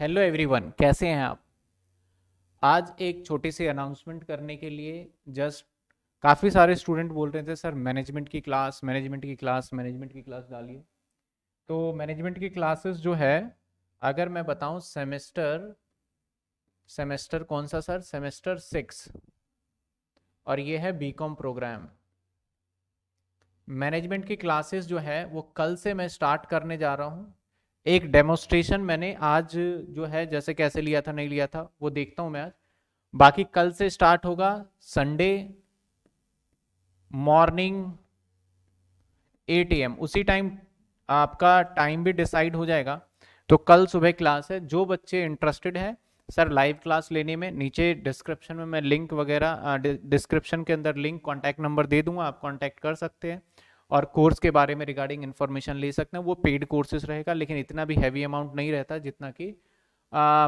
hello everyone कैसे हैं आप आज एक छोटी सी अनाउंसमेंट करने के लिए जस्ट काफ़ी सारे स्टूडेंट बोल रहे थे सर मैनेजमेंट की क्लास मैनेजमेंट की क्लास मैनेजमेंट की क्लास डालिए तो मैनेजमेंट की क्लासेस जो है अगर मैं बताऊं सेमेस्टर सेमेस्टर कौन सा सर सेमेस्टर सिक्स और ये है बीकॉम प्रोग्राम मैनेजमेंट की क्लासेस जो है वो कल से मैं स्टार्ट करने जा रहा हूँ एक डेमोस्ट्रेशन मैंने आज जो है जैसे कैसे लिया था नहीं लिया था वो देखता हूं मैं आज बाकी कल से स्टार्ट होगा संडे मॉर्निंग 8 एम उसी टाइम आपका टाइम भी डिसाइड हो जाएगा तो कल सुबह क्लास है जो बच्चे इंटरेस्टेड है सर लाइव क्लास लेने में नीचे डिस्क्रिप्शन में मैं लिंक वगैरह डिस्क्रिप्शन के अंदर लिंक कांटेक्ट नंबर दे दूंगा आप कांटेक्ट कर सकते हैं और कोर्स के बारे में रिगार्डिंग इन्फॉर्मेशन ले सकते हैं वो पेड कोर्सेज रहेगा लेकिन इतना भी हैवी अमाउंट नहीं रहता जितना कि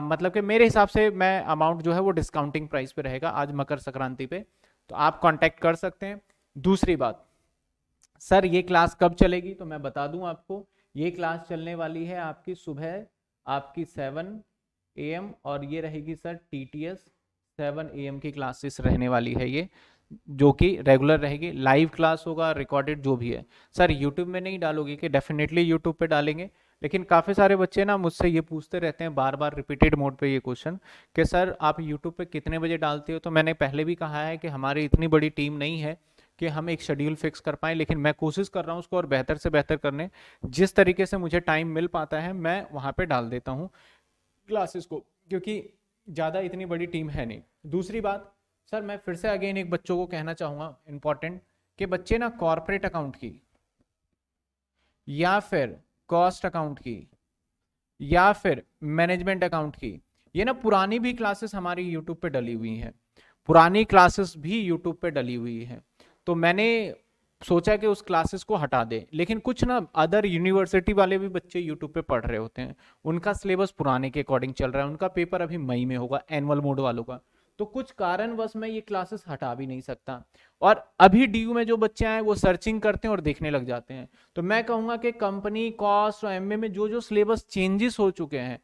मतलब कि मेरे हिसाब से मैं अमाउंट जो है वो डिस्काउंटिंग प्राइस पे रहेगा आज मकर संक्रांति पे तो आप कांटेक्ट कर सकते हैं दूसरी बात सर ये क्लास कब चलेगी तो मैं बता दूं आपको ये क्लास चलने वाली है आपकी सुबह आपकी सेवन ए एम और ये रहेगी sir T T S seven A M की क्लासेस रहने वाली है ये जो कि रेगुलर रहेगी लाइव क्लास होगा रिकॉर्डेड जो भी है सर यूट्यूब में नहीं डालोगे कि डेफिनेटली यूट्यूब पे डालेंगे लेकिन काफ़ी सारे बच्चे ना मुझसे ये पूछते रहते हैं बार बार रिपीटेड मोड पे ये क्वेश्चन कि सर आप यूट्यूब पे कितने बजे डालते हो तो मैंने पहले भी कहा है कि हमारी इतनी बड़ी टीम नहीं है कि हम एक शेड्यूल फिक्स कर पाएँ लेकिन मैं कोशिश कर रहा हूँ उसको और बेहतर से बेहतर करने जिस तरीके से मुझे टाइम मिल पाता है मैं वहाँ पर डाल देता हूँ क्लासेस को क्योंकि ज़्यादा इतनी बड़ी टीम है नहीं दूसरी बात सर मैं फिर से अगेन एक बच्चों को कहना चाहूंगा इंपॉर्टेंट कि बच्चे ना कॉरपोरेट अकाउंट की या फिर कॉस्ट अकाउंट की या फिर मैनेजमेंट अकाउंट की ये ना पुरानी भी क्लासेस हमारी यूट्यूब पे डली हुई हैं पुरानी क्लासेस भी यूट्यूब पे डली हुई हैं तो मैंने सोचा कि उस क्लासेस को हटा दें लेकिन कुछ ना अदर यूनिवर्सिटी वाले भी बच्चे यूट्यूब पे पढ़ रहे होते हैं उनका सिलेबस पुराने के अकॉर्डिंग चल रहा है उनका पेपर अभी मई में होगा एनुअल मोड वालों का तो कुछ कारणवश मैं ये क्लासेस हटा भी नहीं सकता और अभी डी में जो बच्चे आए वो सर्चिंग करते हैं और देखने लग जाते हैं तो मैं कहूंगा कि कंपनी कॉस्ट और एम में जो जो सिलेबस चेंजेस हो चुके हैं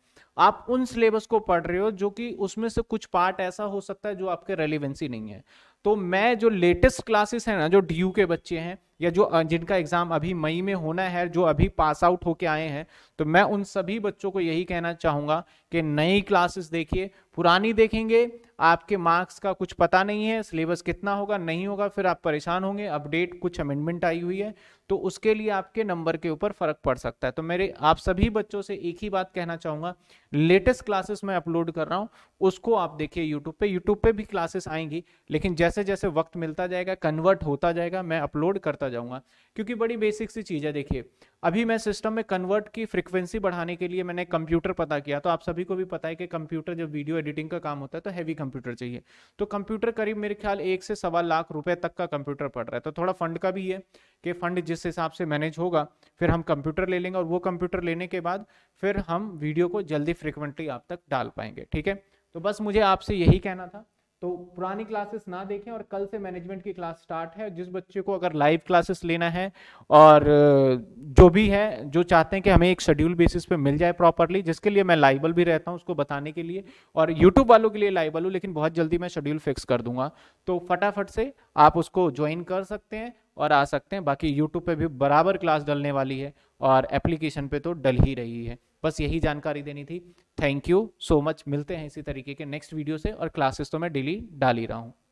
आप उन सिलेबस को पढ़ रहे हो जो कि उसमें से कुछ पार्ट ऐसा हो सकता है जो आपके रेलिवेंसी नहीं है तो मैं जो लेटेस्ट क्लासेस है ना जो डी के बच्चे हैं या जो जिनका एग्जाम अभी मई में होना है जो अभी पास आउट होके आए हैं तो मैं उन सभी बच्चों को यही कहना चाहूंगा कि नई क्लासेस देखिए पुरानी देखेंगे आपके मार्क्स का कुछ पता नहीं है सिलेबस कितना होगा नहीं होगा फिर आप परेशान होंगे अपडेट कुछ अमेंडमेंट आई हुई है तो उसके लिए आपके नंबर के ऊपर फर्क पड़ सकता है तो मेरे आप सभी बच्चों से एक ही बात कहना चाहूँगा लेटेस्ट क्लासेस मैं अपलोड कर रहा हूँ उसको आप देखिए यूट्यूब पे यूट्यूब पे भी क्लासेस आएंगी लेकिन जैसे जैसे वक्त मिलता जाएगा कन्वर्ट होता जाएगा मैं अपलोड करता जाऊँगा क्योंकि बड़ी बेसिक सी चीज़ है देखिए अभी मैं सिस्टम में कन्वर्ट की फ्रिक्वेंसी बढ़ाने के लिए मैंने कंप्यूटर पता किया तो आप सभी को भी पता है कि कंप्यूटर जब वीडियो एडिटिंग का काम होता है तो हैवी कंप्यूटर चाहिए तो कंप्यूटर करीब मेरे ख्याल एक से सवा लाख रुपए तक का कंप्यूटर पड़ रहा है तो थोड़ा फंड का भी है कि फंड जिस हिसाब से मैनेज होगा फिर हम कंप्यूटर ले लेंगे और वो कंप्यूटर लेने के बाद फिर हम वीडियो को जल्दी फ्रिक्वेंटली आप तक डाल पाएंगे ठीक है तो बस मुझे आपसे यही कहना था तो पुरानी क्लासेस ना देखें और कल से मैनेजमेंट की क्लास स्टार्ट है जिस बच्चे को अगर लाइव क्लासेस लेना है और जो भी है जो चाहते हैं कि हमें एक शेड्यूल बेसिस पे मिल जाए प्रॉपरली जिसके लिए मैं लाइबल भी रहता हूं उसको बताने के लिए और यूट्यूब वालों के लिए लाइबल हूँ लेकिन बहुत जल्दी मैं शेड्यूल फिक्स कर दूंगा तो फटाफट से आप उसको ज्वाइन कर सकते हैं और आ सकते हैं बाकी यूट्यूब पर भी बराबर क्लास डलने वाली है और एप्लीकेशन पे तो डल ही रही है बस यही जानकारी देनी थी थैंक यू सो मच मिलते हैं इसी तरीके के नेक्स्ट वीडियो से और क्लासेस तो मैं डेली डाल ही रहा हूँ